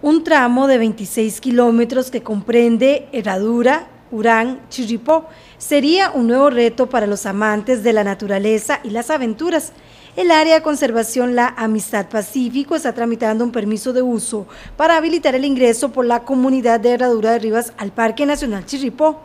un tramo de 26 kilómetros que comprende Herradura, Urán, Chirripó. Sería un nuevo reto para los amantes de la naturaleza y las aventuras. El área de conservación La Amistad Pacífico está tramitando un permiso de uso para habilitar el ingreso por la comunidad de Herradura de Rivas al Parque Nacional Chirripó.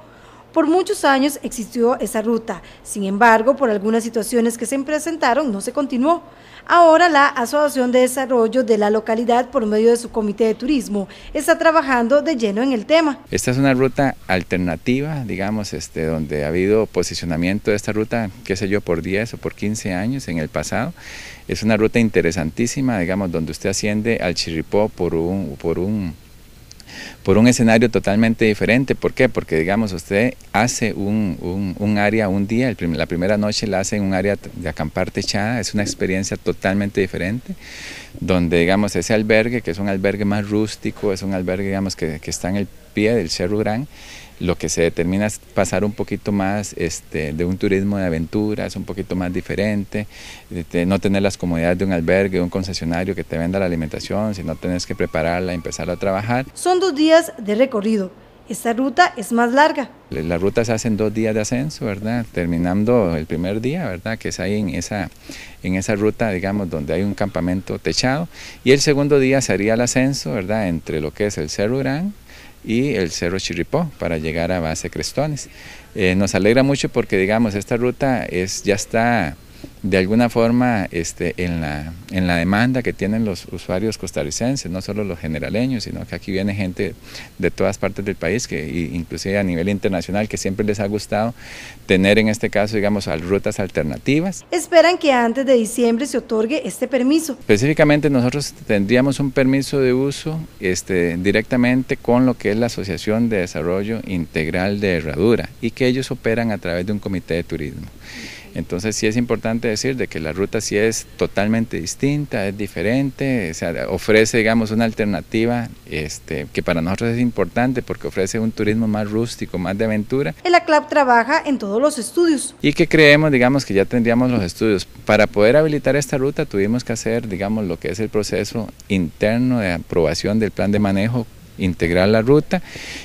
Por muchos años existió esa ruta, sin embargo, por algunas situaciones que se presentaron no se continuó. Ahora la Asociación de Desarrollo de la localidad, por medio de su comité de turismo, está trabajando de lleno en el tema. Esta es una ruta alternativa, digamos, este, donde ha habido posicionamiento de esta ruta, qué sé yo, por 10 o por 15 años en el pasado. Es una ruta interesantísima, digamos, donde usted asciende al Chirripó por un, por un por un escenario totalmente diferente. ¿Por qué? Porque, digamos, usted hace un, área un día, la primera noche la hace en un área de acampar techada, es una experiencia totalmente diferente, donde, digamos, ese albergue, que es un albergue más rústico, es un albergue, digamos, que, que está en el pie del Cerro Gran, lo que se determina es pasar un poquito más este, de un turismo de aventuras, un poquito más diferente, no tener las comodidades de un albergue, de un concesionario que te venda la alimentación, sino tienes que prepararla, y empezar a trabajar. Son dos días de recorrido. Esta ruta es más larga. Las rutas hacen dos días de ascenso, ¿verdad? Terminando el primer día, ¿verdad? Que es ahí en esa, en esa ruta, digamos, donde hay un campamento techado. Y el segundo día sería el ascenso, ¿verdad? Entre lo que es el Cerro Urán y el Cerro Chirripó para llegar a Base Crestones. Eh, nos alegra mucho porque, digamos, esta ruta es, ya está de alguna forma este, en, la, demanda que tienen los usuarios costarricenses, no solo los generaleños, sino que aquí viene gente de todas partes del país, que inclusive a nivel internacional, que siempre les ha gustado tener en este caso, digamos, rutas alternativas. Esperan que antes de diciembre se otorgue este permiso. Específicamente nosotros tendríamos un permiso de uso este, directamente con lo que es la Asociación de Desarrollo Integral de Herradura y que ellos operan a través de un comité de turismo. Entonces sí es importante decir de que la ruta sí es totalmente distinta, es diferente, ofrece, digamos, una alternativa este, que para nosotros es importante porque ofrece un turismo más rústico, más de aventura. El ACLAP trabaja en todos los estudios. Y que creemos, digamos, que ya tendríamos los estudios. Para poder habilitar esta ruta tuvimos que hacer, digamos, lo que es el proceso interno de aprobación del plan de manejo integrar la ruta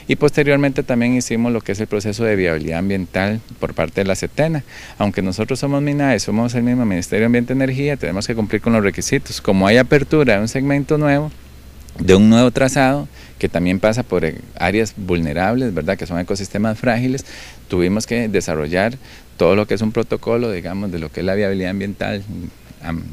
y posteriormente también hicimos lo que es el proceso de viabilidad ambiental por parte de la CETENA. Aunque nosotros somos MINAE, somos el mismo Ministerio de Ambiente y Energía, tenemos que cumplir con los requisitos. Como hay apertura de un segmento nuevo, de un nuevo trazado que también pasa por eh, áreas vulnerables, ¿verdad? que son ecosistemas frágiles, tuvimos que desarrollar todo lo que es un protocolo, digamos, de lo que es la viabilidad ambiental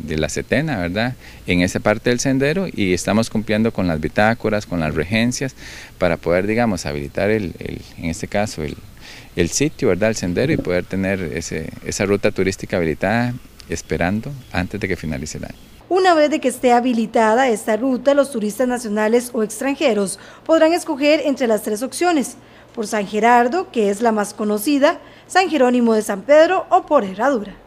de la setena, ¿verdad? En esa parte del sendero y estamos cumpliendo con las bitácoras, con las regencias, para poder, digamos, habilitar, el, en este caso, el, sitio, ¿verdad? El sendero y poder tener esa ruta turística habilitada esperando antes de que finalice el año. Una vez de que esté habilitada esta ruta, los turistas nacionales o extranjeros podrán escoger entre las tres opciones, por San Gerardo, que es la más conocida, San Jerónimo de San Pedro o por Herradura.